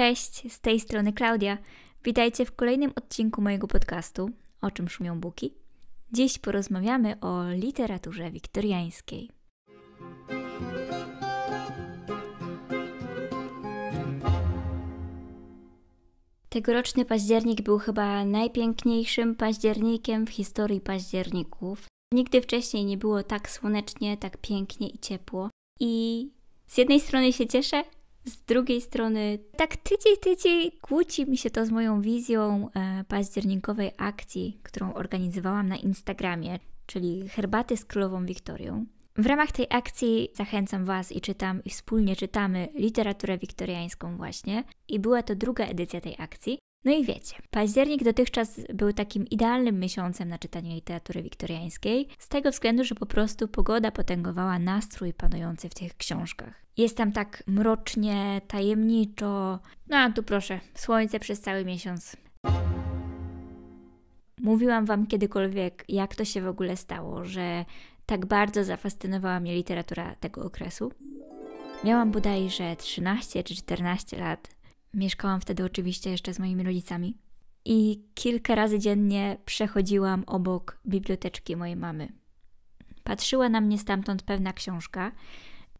Cześć, z tej strony Klaudia. Witajcie w kolejnym odcinku mojego podcastu O czym szumią buki? Dziś porozmawiamy o literaturze wiktoriańskiej. Tegoroczny październik był chyba najpiękniejszym październikiem w historii październików. Nigdy wcześniej nie było tak słonecznie, tak pięknie i ciepło. I z jednej strony się cieszę, z drugiej strony, tak tydzień, tydzień kłóci mi się to z moją wizją e, październikowej akcji, którą organizowałam na Instagramie, czyli herbaty z królową Wiktorią. W ramach tej akcji zachęcam Was i czytam, i wspólnie czytamy literaturę wiktoriańską właśnie. I była to druga edycja tej akcji. No i wiecie, październik dotychczas był takim idealnym miesiącem na czytanie literatury wiktoriańskiej, z tego względu, że po prostu pogoda potęgowała nastrój panujący w tych książkach. Jest tam tak mrocznie, tajemniczo. No a tu proszę, słońce przez cały miesiąc. Mówiłam wam kiedykolwiek, jak to się w ogóle stało, że tak bardzo zafascynowała mnie literatura tego okresu. Miałam bodajże 13 czy 14 lat, Mieszkałam wtedy oczywiście jeszcze z moimi rodzicami. I kilka razy dziennie przechodziłam obok biblioteczki mojej mamy. Patrzyła na mnie stamtąd pewna książka,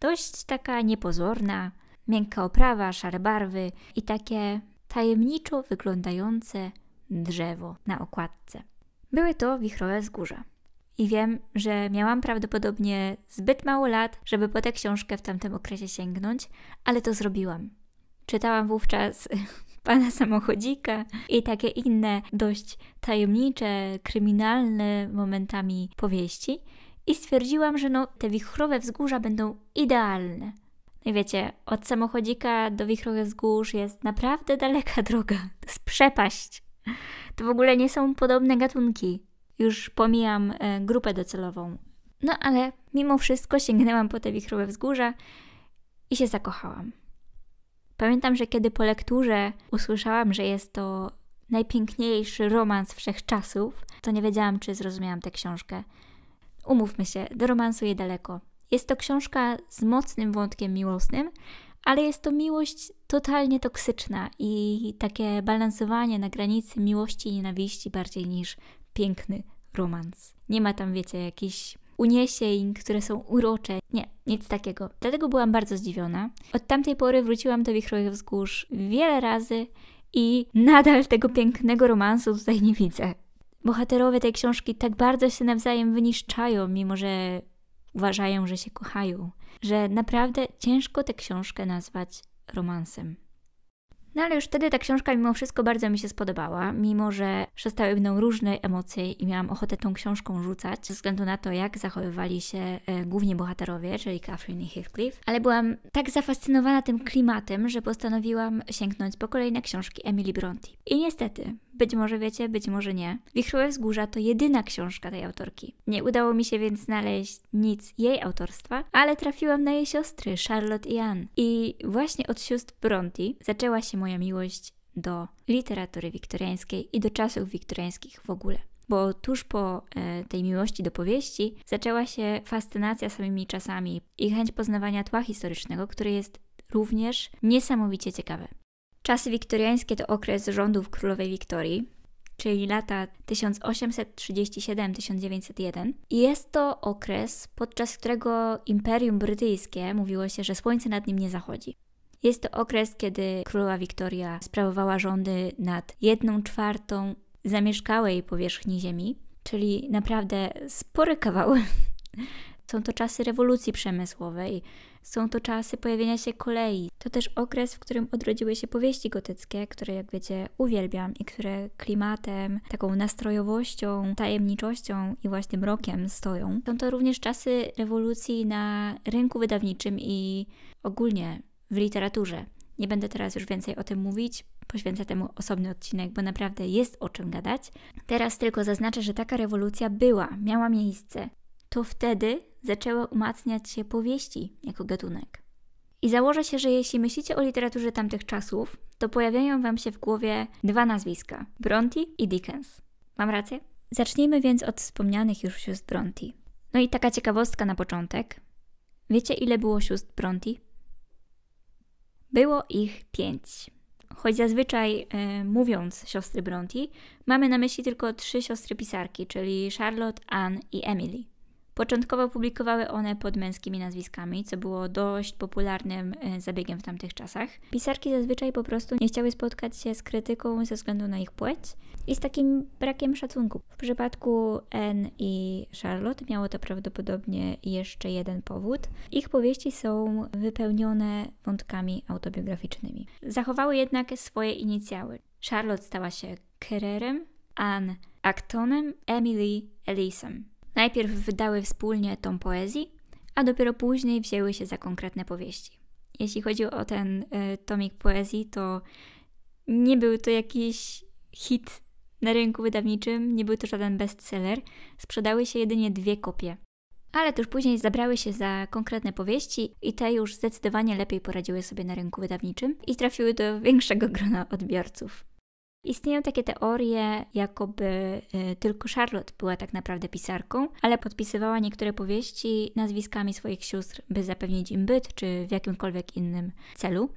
dość taka niepozorna, miękka oprawa, szare barwy i takie tajemniczo wyglądające drzewo na okładce. Były to wichrowe wzgórza. I wiem, że miałam prawdopodobnie zbyt mało lat, żeby po tę książkę w tamtym okresie sięgnąć, ale to zrobiłam. Czytałam wówczas pana samochodzika i takie inne dość tajemnicze, kryminalne momentami powieści. I stwierdziłam, że no, te wichrowe wzgórza będą idealne. No i wiecie, od samochodzika do wichrowych wzgórz jest naprawdę daleka droga. To jest przepaść. To w ogóle nie są podobne gatunki. Już pomijam e, grupę docelową. No ale mimo wszystko sięgnęłam po te wichrowe wzgórza i się zakochałam. Pamiętam, że kiedy po lekturze usłyszałam, że jest to najpiękniejszy romans wszechczasów, to nie wiedziałam, czy zrozumiałam tę książkę. Umówmy się, do romansu jej daleko. Jest to książka z mocnym wątkiem miłosnym, ale jest to miłość totalnie toksyczna i takie balansowanie na granicy miłości i nienawiści bardziej niż piękny romans. Nie ma tam, wiecie, jakichś uniesień, które są urocze. Nie, nic takiego. Dlatego byłam bardzo zdziwiona. Od tamtej pory wróciłam do Wichrowych Wzgórz wiele razy i nadal tego pięknego romansu tutaj nie widzę. Bohaterowie tej książki tak bardzo się nawzajem wyniszczają, mimo że uważają, że się kochają, że naprawdę ciężko tę książkę nazwać romansem. No ale już wtedy ta książka mimo wszystko bardzo mi się spodobała, mimo że przestały mną różne emocje i miałam ochotę tą książką rzucać, ze względu na to, jak zachowywali się e, głównie bohaterowie, czyli Catherine i Heathcliff. Ale byłam tak zafascynowana tym klimatem, że postanowiłam sięgnąć po kolejne książki Emily Bronte. I niestety, być może wiecie, być może nie. Wichrowe wzgórza to jedyna książka tej autorki. Nie udało mi się więc znaleźć nic jej autorstwa, ale trafiłam na jej siostry Charlotte i Anne. I właśnie od sióstr Bronte zaczęła się moja miłość do literatury wiktoriańskiej i do czasów wiktoriańskich w ogóle bo tuż po e, tej miłości do powieści zaczęła się fascynacja samymi czasami i chęć poznawania tła historycznego, które jest również niesamowicie ciekawe. Czasy wiktoriańskie to okres rządów królowej Wiktorii, czyli lata 1837-1901. I jest to okres, podczas którego Imperium Brytyjskie mówiło się, że słońce nad nim nie zachodzi. Jest to okres, kiedy królowa Wiktoria sprawowała rządy nad jedną czwartą zamieszkałej powierzchni Ziemi, czyli naprawdę spory kawał Są to czasy rewolucji przemysłowej, są to czasy pojawienia się kolei. To też okres, w którym odrodziły się powieści gotyckie, które jak wiecie uwielbiam i które klimatem, taką nastrojowością, tajemniczością i właśnie mrokiem stoją. Są to również czasy rewolucji na rynku wydawniczym i ogólnie w literaturze. Nie będę teraz już więcej o tym mówić, poświęcę temu osobny odcinek, bo naprawdę jest o czym gadać. Teraz tylko zaznaczę, że taka rewolucja była, miała miejsce to wtedy zaczęły umacniać się powieści jako gatunek. I założę się, że jeśli myślicie o literaturze tamtych czasów, to pojawiają Wam się w głowie dwa nazwiska: Bronte i Dickens. Mam rację? Zacznijmy więc od wspomnianych już sióstr Bronte. No i taka ciekawostka na początek. Wiecie, ile było sióstr Bronte? Było ich pięć. Choć zazwyczaj e, mówiąc siostry Bronte, mamy na myśli tylko trzy siostry pisarki, czyli Charlotte, Anne i Emily. Początkowo publikowały one pod męskimi nazwiskami, co było dość popularnym e, zabiegiem w tamtych czasach. Pisarki zazwyczaj po prostu nie chciały spotkać się z krytyką ze względu na ich płeć i z takim brakiem szacunku. W przypadku Anne i Charlotte miało to prawdopodobnie jeszcze jeden powód. Ich powieści są wypełnione wątkami autobiograficznymi. Zachowały jednak swoje inicjały. Charlotte stała się Kerrerem, Anne Actonem, Emily Ellisem. Najpierw wydały wspólnie tom poezji, a dopiero później wzięły się za konkretne powieści. Jeśli chodzi o ten y, tomik poezji, to nie był to jakiś hit na rynku wydawniczym, nie był to żaden bestseller, sprzedały się jedynie dwie kopie. Ale tuż później zabrały się za konkretne powieści i te już zdecydowanie lepiej poradziły sobie na rynku wydawniczym i trafiły do większego grona odbiorców. Istnieją takie teorie, jakoby y, tylko Charlotte była tak naprawdę pisarką, ale podpisywała niektóre powieści nazwiskami swoich sióstr, by zapewnić im byt czy w jakimkolwiek innym celu.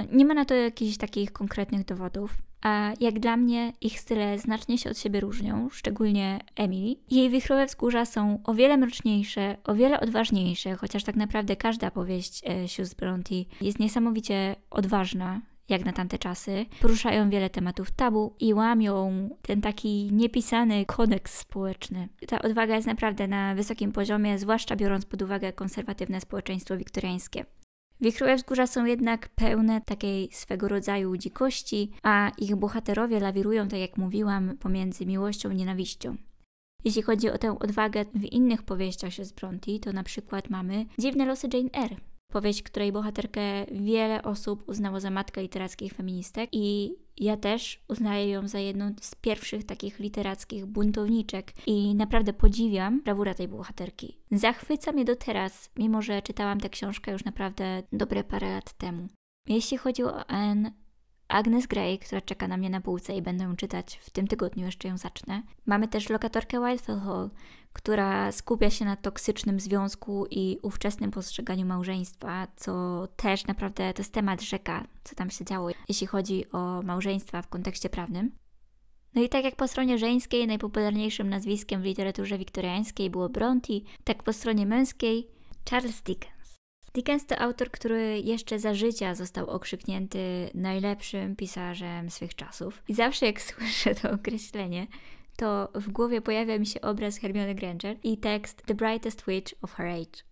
Y, nie ma na to jakichś takich konkretnych dowodów. A jak dla mnie, ich style znacznie się od siebie różnią, szczególnie Emily. Jej wichrowe wzgórza są o wiele mroczniejsze, o wiele odważniejsze, chociaż tak naprawdę każda powieść y, sióstr Bronte jest niesamowicie odważna, jak na tamte czasy, poruszają wiele tematów tabu i łamią ten taki niepisany kodeks społeczny. Ta odwaga jest naprawdę na wysokim poziomie, zwłaszcza biorąc pod uwagę konserwatywne społeczeństwo wiktoriańskie. Wichrowe wzgórza są jednak pełne takiej swego rodzaju dzikości, a ich bohaterowie lawirują, tak jak mówiłam, pomiędzy miłością i nienawiścią. Jeśli chodzi o tę odwagę w innych powieściach się z Bronte, to na przykład mamy Dziwne losy Jane Eyre, Powieść, której bohaterkę wiele osób uznało za matkę literackich feministek i ja też uznaję ją za jedną z pierwszych takich literackich buntowniczek i naprawdę podziwiam brawura tej bohaterki. Zachwyca mnie do teraz, mimo że czytałam tę książkę już naprawdę dobre parę lat temu. Jeśli chodzi o Anne, Agnes Grey, która czeka na mnie na półce i będę ją czytać w tym tygodniu, jeszcze ją zacznę. Mamy też lokatorkę Wildfell Hall, która skupia się na toksycznym związku i ówczesnym postrzeganiu małżeństwa, co też naprawdę to jest temat rzeka, co tam się działo, jeśli chodzi o małżeństwa w kontekście prawnym. No i tak jak po stronie żeńskiej najpopularniejszym nazwiskiem w literaturze wiktoriańskiej było Bronte, tak po stronie męskiej Charles Dickens. Dickens to autor, który jeszcze za życia został okrzyknięty najlepszym pisarzem swych czasów. I zawsze jak słyszę to określenie, to w głowie pojawia mi się obraz Hermione Granger i tekst The Brightest Witch of Her Age.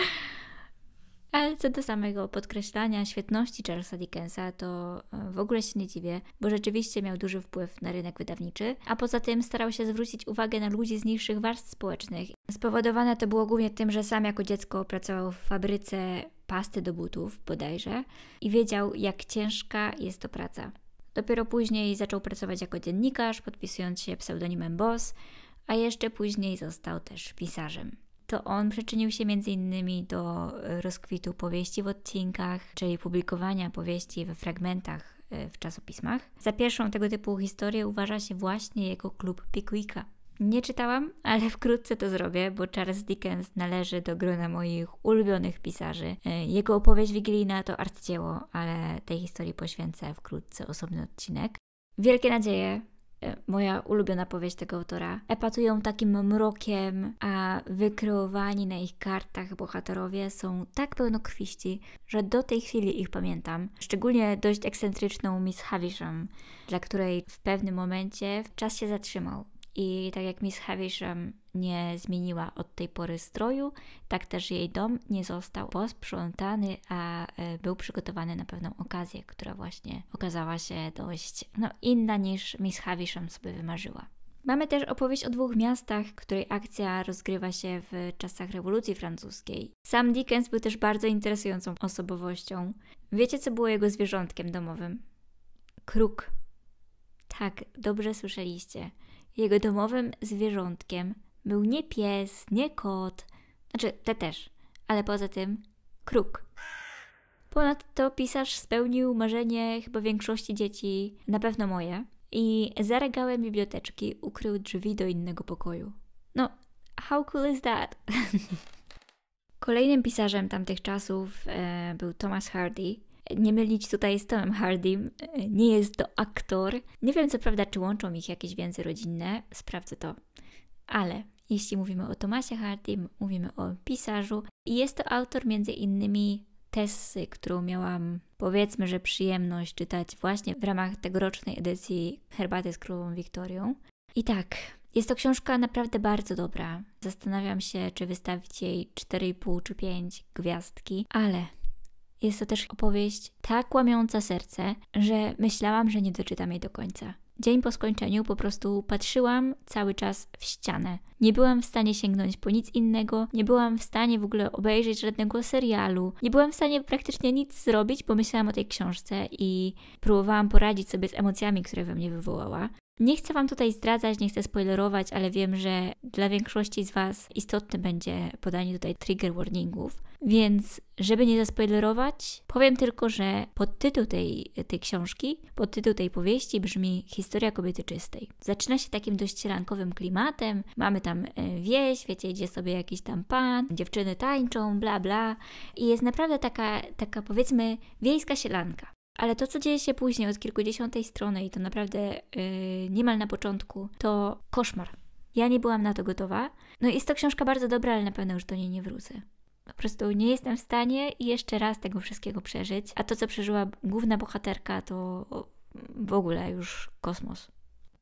Ale co do samego podkreślania świetności Charlesa Dickensa, to e, w ogóle się nie dziwię, bo rzeczywiście miał duży wpływ na rynek wydawniczy, a poza tym starał się zwrócić uwagę na ludzi z niższych warstw społecznych. Spowodowane to było głównie tym, że sam jako dziecko pracował w fabryce pasty do butów bodajże i wiedział, jak ciężka jest to praca. Dopiero później zaczął pracować jako dziennikarz, podpisując się pseudonimem Boss, a jeszcze później został też pisarzem to on przyczynił się m.in. do e, rozkwitu powieści w odcinkach, czyli publikowania powieści we fragmentach e, w czasopismach. Za pierwszą tego typu historię uważa się właśnie jego klub Pickwicka. Nie czytałam, ale wkrótce to zrobię, bo Charles Dickens należy do grona moich ulubionych pisarzy. E, jego opowieść wigilijna to arcydzieło, ale tej historii poświęcę wkrótce osobny odcinek. Wielkie nadzieje, moja ulubiona powieść tego autora, epatują takim mrokiem, a wykreowani na ich kartach bohaterowie są tak pełnokrwiści, że do tej chwili ich pamiętam. Szczególnie dość ekscentryczną Miss Havisham, dla której w pewnym momencie czas się zatrzymał. I tak jak Miss Havisham nie zmieniła od tej pory stroju, tak też jej dom nie został posprzątany, a e, był przygotowany na pewną okazję, która właśnie okazała się dość no, inna niż Miss Havisham sobie wymarzyła. Mamy też opowieść o dwóch miastach, której akcja rozgrywa się w czasach rewolucji francuskiej. Sam Dickens był też bardzo interesującą osobowością. Wiecie, co było jego zwierzątkiem domowym? Kruk. Tak, dobrze słyszeliście jego domowym zwierzątkiem był nie pies, nie kot, znaczy te też, ale poza tym kruk. Ponadto pisarz spełnił marzenie chyba większości dzieci, na pewno moje, i za regałem biblioteczki ukrył drzwi do innego pokoju. No, how cool is that? Kolejnym pisarzem tamtych czasów e, był Thomas Hardy, nie mylić tutaj z Tomem Hardim, nie jest to aktor. Nie wiem co prawda, czy łączą ich jakieś więzy rodzinne, sprawdzę to. Ale jeśli mówimy o Tomasie Hardim, mówimy o pisarzu i jest to autor między innymi Tessy, którą miałam powiedzmy, że przyjemność czytać właśnie w ramach tegorocznej edycji Herbaty z Królową Wiktorią. I tak, jest to książka naprawdę bardzo dobra. Zastanawiam się, czy wystawić jej 4,5 czy 5 gwiazdki, ale jest to też opowieść tak łamiąca serce, że myślałam, że nie doczytam jej do końca. Dzień po skończeniu po prostu patrzyłam cały czas w ścianę. Nie byłam w stanie sięgnąć po nic innego, nie byłam w stanie w ogóle obejrzeć żadnego serialu, nie byłam w stanie praktycznie nic zrobić, bo myślałam o tej książce i próbowałam poradzić sobie z emocjami, które we mnie wywołała. Nie chcę Wam tutaj zdradzać, nie chcę spoilerować, ale wiem, że dla większości z Was istotne będzie podanie tutaj trigger warningów. Więc, żeby nie zaspoilerować, powiem tylko, że podtytuł tej, tej książki, podtytuł tej powieści brzmi Historia kobiety czystej. Zaczyna się takim dość rankowym klimatem. Mamy tam e, wieś, wiecie, idzie sobie jakiś tam pan, dziewczyny tańczą, bla bla. I jest naprawdę taka, taka powiedzmy, wiejska sielanka. Ale to, co dzieje się później od kilkudziesiątej strony i to naprawdę yy, niemal na początku, to koszmar. Ja nie byłam na to gotowa. No jest to książka bardzo dobra, ale na pewno już do niej nie wrócę. Po prostu nie jestem w stanie jeszcze raz tego wszystkiego przeżyć. A to, co przeżyła główna bohaterka, to w ogóle już kosmos.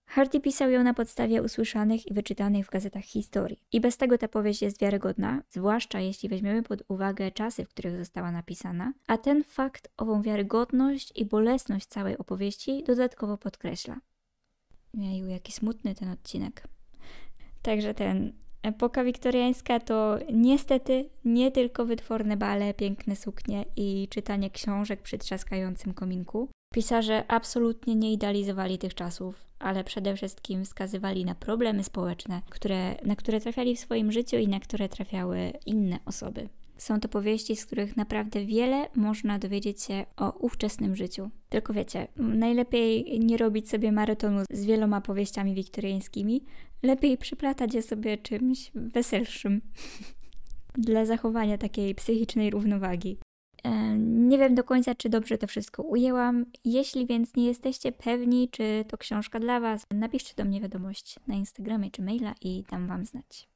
Hardy pisał ją na podstawie usłyszanych i wyczytanych w gazetach historii. I bez tego ta powieść jest wiarygodna, zwłaszcza jeśli weźmiemy pod uwagę czasy, w których została napisana, a ten fakt ową wiarygodność i bolesność całej opowieści dodatkowo podkreśla. Jeju, jaki smutny ten odcinek. Także ten epoka wiktoriańska to niestety nie tylko wytworne bale, piękne suknie i czytanie książek przy trzaskającym kominku, Pisarze absolutnie nie idealizowali tych czasów, ale przede wszystkim wskazywali na problemy społeczne, które, na które trafiali w swoim życiu i na które trafiały inne osoby. Są to powieści, z których naprawdę wiele można dowiedzieć się o ówczesnym życiu. Tylko wiecie, najlepiej nie robić sobie maratonu z wieloma powieściami wiktoriańskimi, lepiej przyplatać je sobie czymś weselszym. Dla zachowania takiej psychicznej równowagi. Nie wiem do końca, czy dobrze to wszystko ujęłam. Jeśli więc nie jesteście pewni, czy to książka dla Was, napiszcie do mnie wiadomość na Instagramie czy maila i dam Wam znać.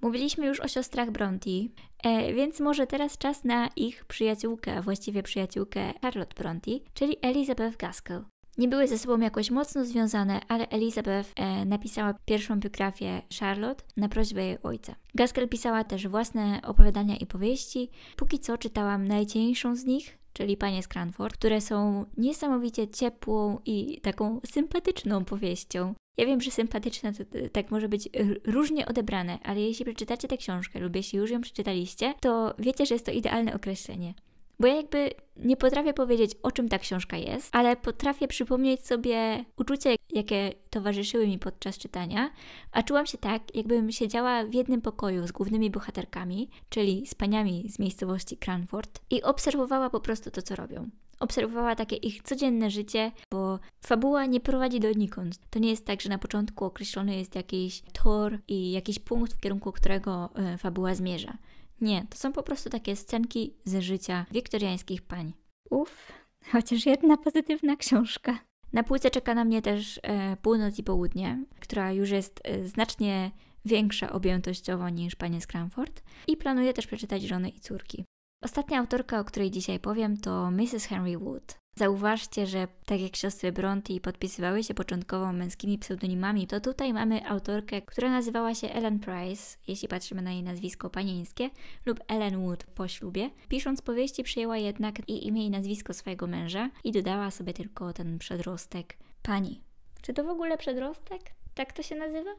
Mówiliśmy już o siostrach Bronti, e, więc może teraz czas na ich przyjaciółkę, a właściwie przyjaciółkę Charlotte Bronti, czyli Elizabeth Gaskell nie były ze sobą jakoś mocno związane, ale Elizabeth e, napisała pierwszą biografię Charlotte na prośbę jej ojca. Gaskell pisała też własne opowiadania i powieści. Póki co czytałam najcieńszą z nich, czyli Panie z Cranford, które są niesamowicie ciepłą i taką sympatyczną powieścią. Ja wiem, że sympatyczna to, e, tak może być różnie odebrane, ale jeśli przeczytacie tę książkę lub jeśli już ją przeczytaliście, to wiecie, że jest to idealne określenie bo ja jakby nie potrafię powiedzieć, o czym ta książka jest, ale potrafię przypomnieć sobie uczucia, jakie towarzyszyły mi podczas czytania, a czułam się tak, jakbym siedziała w jednym pokoju z głównymi bohaterkami, czyli z paniami z miejscowości Cranford, i obserwowała po prostu to, co robią. Obserwowała takie ich codzienne życie, bo fabuła nie prowadzi do nikąd. To nie jest tak, że na początku określony jest jakiś tor i jakiś punkt, w kierunku którego e, fabuła zmierza. Nie, to są po prostu takie scenki ze życia wiktoriańskich pań. Uff, chociaż jedna pozytywna książka. Na półce czeka na mnie też e, Północ i Południe, która już jest e, znacznie większa objętościowo niż Panie Scranford i planuję też przeczytać Żony i Córki. Ostatnia autorka, o której dzisiaj powiem, to Mrs. Henry Wood. Zauważcie, że tak jak siostry Bronte podpisywały się początkowo męskimi pseudonimami, to tutaj mamy autorkę, która nazywała się Ellen Price, jeśli patrzymy na jej nazwisko panieńskie, lub Ellen Wood po ślubie. Pisząc powieści przyjęła jednak i imię i nazwisko swojego męża i dodała sobie tylko ten przedrostek pani. Czy to w ogóle przedrostek? Tak to się nazywa?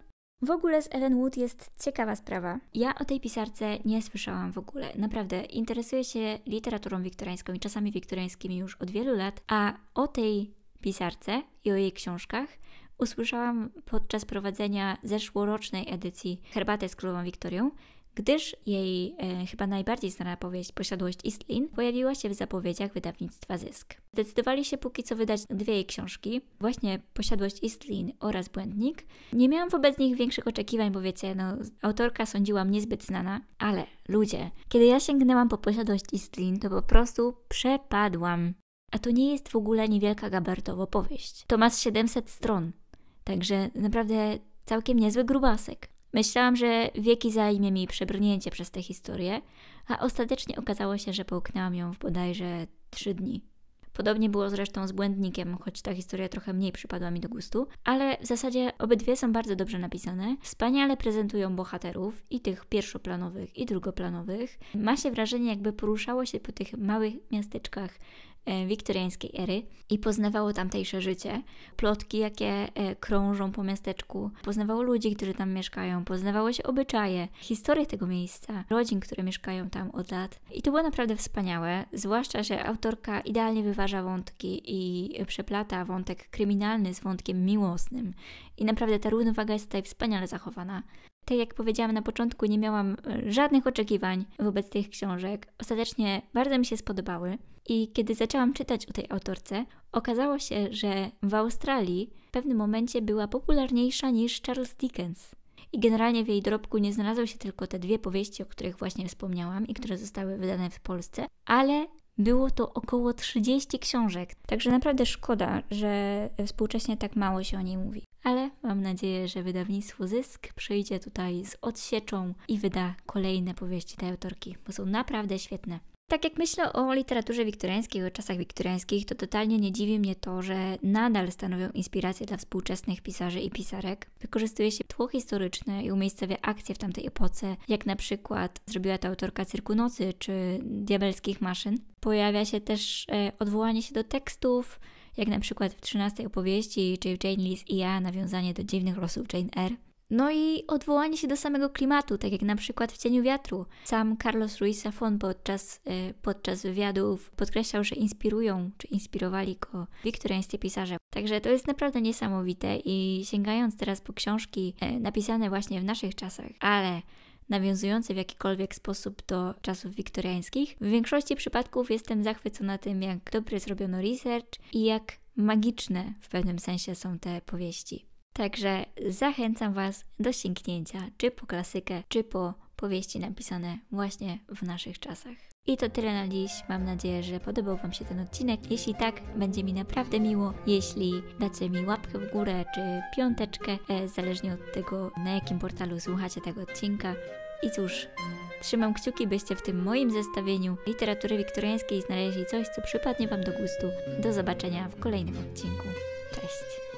W ogóle z Ellen Wood jest ciekawa sprawa. Ja o tej pisarce nie słyszałam w ogóle. Naprawdę, interesuję się literaturą wiktoriańską i czasami wiktoriańskimi już od wielu lat, a o tej pisarce i o jej książkach usłyszałam podczas prowadzenia zeszłorocznej edycji Herbaty z Królową Wiktorią, gdyż jej e, chyba najbardziej znana powieść Posiadłość Istlin pojawiła się w zapowiedziach wydawnictwa Zysk. Zdecydowali się póki co wydać dwie jej książki, właśnie Posiadłość Istlin oraz Błędnik. Nie miałam wobec nich większych oczekiwań, bo wiecie, no, autorka sądziłam niezbyt znana, ale ludzie, kiedy ja sięgnęłam po Posiadłość Istlin, to po prostu przepadłam. A to nie jest w ogóle niewielka gabartowo powieść. To ma 700 stron, także naprawdę całkiem niezły grubasek. Myślałam, że wieki zajmie mi przebrnięcie przez tę historię, a ostatecznie okazało się, że połknęłam ją w bodajże trzy dni. Podobnie było zresztą z Błędnikiem, choć ta historia trochę mniej przypadła mi do gustu, ale w zasadzie obydwie są bardzo dobrze napisane, wspaniale prezentują bohaterów i tych pierwszoplanowych i drugoplanowych. Ma się wrażenie, jakby poruszało się po tych małych miasteczkach E, wiktoriańskiej ery i poznawało tamtejsze życie, plotki, jakie e, krążą po miasteczku, poznawało ludzi, którzy tam mieszkają, poznawało się obyczaje, historię tego miejsca, rodzin, które mieszkają tam od lat. I to było naprawdę wspaniałe, zwłaszcza, że autorka idealnie wyważa wątki i przeplata wątek kryminalny z wątkiem miłosnym. I naprawdę ta równowaga jest tutaj wspaniale zachowana tak jak powiedziałam na początku, nie miałam e, żadnych oczekiwań wobec tych książek. Ostatecznie bardzo mi się spodobały. I kiedy zaczęłam czytać o tej autorce, okazało się, że w Australii w pewnym momencie była popularniejsza niż Charles Dickens. I generalnie w jej dorobku nie znalazły się tylko te dwie powieści, o których właśnie wspomniałam i które zostały wydane w Polsce, ale było to około 30 książek, także naprawdę szkoda, że współcześnie tak mało się o niej mówi. Ale mam nadzieję, że wydawnictwo Zysk przyjdzie tutaj z odsieczą i wyda kolejne powieści tej autorki, bo są naprawdę świetne. Tak jak myślę o literaturze wiktoriańskiej, o czasach wiktoriańskich, to totalnie nie dziwi mnie to, że nadal stanowią inspirację dla współczesnych pisarzy i pisarek. Wykorzystuje się tło historyczne i umiejscowia akcje w tamtej epoce, jak na przykład zrobiła to autorka Cyrku Nocy czy Diabelskich Maszyn. Pojawia się też e, odwołanie się do tekstów, jak na przykład w 13 opowieści, czyli Jane Liz i ja, nawiązanie do dziwnych losów Jane Eyre. No i odwołanie się do samego klimatu, tak jak na przykład w Cieniu Wiatru. Sam Carlos Ruiz Zafon podczas, e, podczas wywiadów podkreślał, że inspirują, czy inspirowali go wiktoriańscy pisarze. Także to jest naprawdę niesamowite i sięgając teraz po książki e, napisane właśnie w naszych czasach, ale nawiązujące w jakikolwiek sposób do czasów wiktoriańskich, w większości przypadków jestem zachwycona tym, jak dobrze zrobiono research i jak magiczne w pewnym sensie są te powieści. Także zachęcam Was do sięgnięcia czy po klasykę, czy po powieści napisane właśnie w naszych czasach. I to tyle na dziś. Mam nadzieję, że podobał Wam się ten odcinek. Jeśli tak, będzie mi naprawdę miło, jeśli dacie mi łapkę w górę czy piąteczkę, e, zależnie od tego, na jakim portalu słuchacie tego odcinka. I cóż, trzymam kciuki, byście w tym moim zestawieniu literatury wiktoriańskiej znaleźli coś, co przypadnie Wam do gustu. Do zobaczenia w kolejnym odcinku. Cześć!